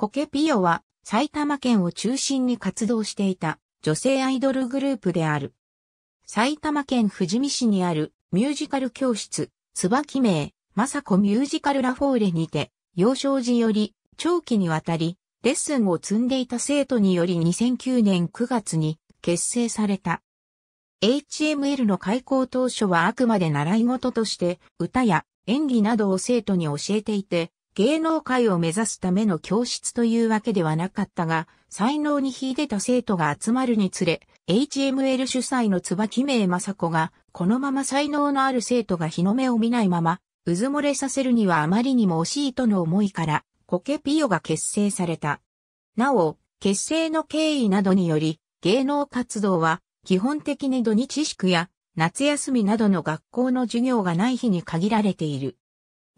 コケピオは埼玉県を中心に活動していた女性アイドルグループである。埼玉県富士見市にあるミュージカル教室、椿名、雅子ミュージカルラフォーレにて、幼少時より長期にわたりレッスンを積んでいた生徒により2009年9月に結成された。HML の開校当初はあくまで習い事として歌や演技などを生徒に教えていて、芸能界を目指すための教室というわけではなかったが、才能に秀でた生徒が集まるにつれ、HML 主催の椿名雅子が、このまま才能のある生徒が日の目を見ないまま、うず漏れさせるにはあまりにも惜しいとの思いから、コケピオが結成された。なお、結成の経緯などにより、芸能活動は、基本的に土日宿や、夏休みなどの学校の授業がない日に限られている。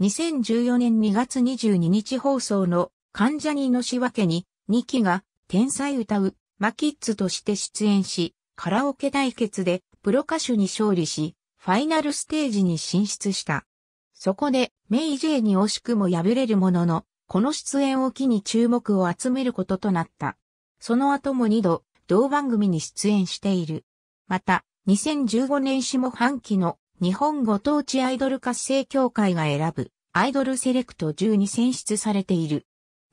2014年2月22日放送の関ジャニの仕分けに2期が天才歌うマキッズとして出演し、カラオケ対決でプロ歌手に勝利し、ファイナルステージに進出した。そこで、メイ・ジェイに惜しくも敗れるものの、この出演を機に注目を集めることとなった。その後も2度、同番組に出演している。また、2015年下半期の日本ご当地アイドル活性協会が選ぶアイドルセレクト10に選出されている。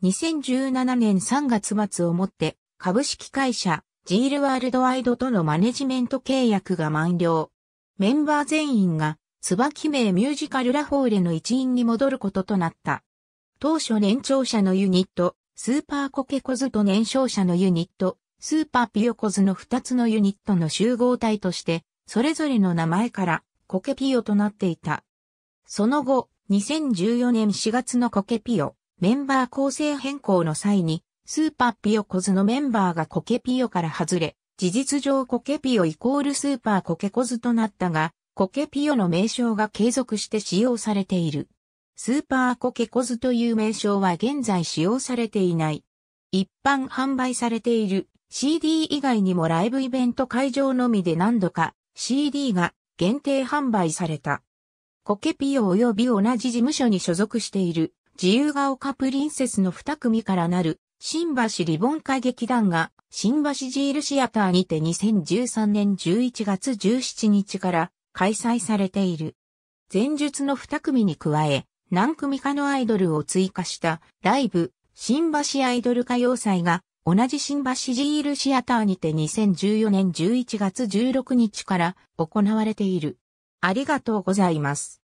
2017年3月末をもって株式会社ジールワールドワイドとのマネジメント契約が満了。メンバー全員が椿名ミュージカルラフォーレの一員に戻ることとなった。当初年長者のユニット、スーパーコケコズと年少者のユニット、スーパーピヨコズの2つのユニットの集合体として、それぞれの名前からコケピオとなっていた。その後、2014年4月のコケピオ、メンバー構成変更の際に、スーパーピオコズのメンバーがコケピオから外れ、事実上コケピオイコールスーパーコケコズとなったが、コケピオの名称が継続して使用されている。スーパーコケコズという名称は現在使用されていない。一般販売されている CD 以外にもライブイベント会場のみで何度か CD が限定販売された。コケピオ及び同じ事務所に所属している自由が丘プリンセスの二組からなる新橋リボン歌劇団が新橋ジールシアターにて2013年11月17日から開催されている。前述の二組に加え、何組かのアイドルを追加したライブ、新橋アイドル歌謡祭が同じ新橋ジールシアターにて2014年11月16日から行われている。ありがとうございます。